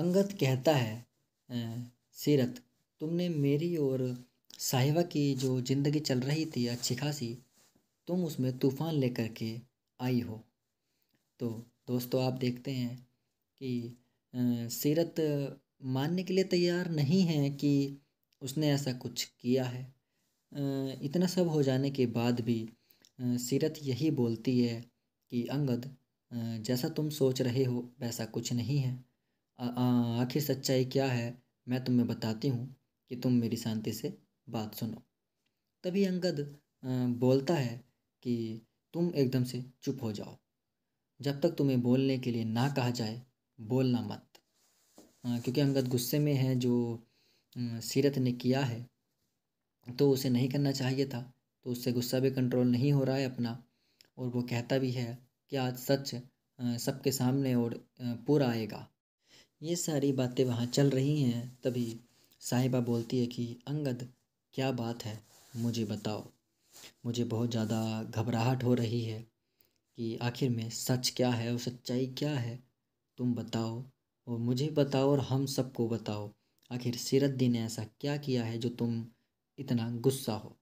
अंगद कहता है सीरत तुमने मेरी और साहिबा की जो ज़िंदगी चल रही थी अच्छी खासी तुम उसमें तूफ़ान लेकर के आई हो तो दोस्तों आप देखते हैं कि सीरत मानने के लिए तैयार नहीं है कि उसने ऐसा कुछ किया है इतना सब हो जाने के बाद भी सीरत यही बोलती है कि अंगद जैसा तुम सोच रहे हो वैसा कुछ नहीं है आखिर सच्चाई क्या है मैं तुम्हें बताती हूँ कि तुम मेरी शांति से बात सुनो तभी अंगद बोलता है कि तुम एकदम से चुप हो जाओ जब तक तुम्हें बोलने के लिए ना कहा जाए बोलना मत क्योंकि अंगद गुस्से में है जो सीरत ने किया है तो उसे नहीं करना चाहिए था तो उससे गुस्सा भी कंट्रोल नहीं हो रहा है अपना और वो कहता भी है कि आज सच सबके सामने और पूरा आएगा ये सारी बातें वहाँ चल रही हैं तभी साहिबा बोलती है कि अंगद क्या बात है मुझे बताओ मुझे बहुत ज़्यादा घबराहट हो रही है कि आखिर में सच क्या है और सच्चाई क्या है तुम बताओ और मुझे बताओ और हम सबको बताओ आखिर सीरत दी ने ऐसा क्या किया है जो तुम इतना गुस्सा हो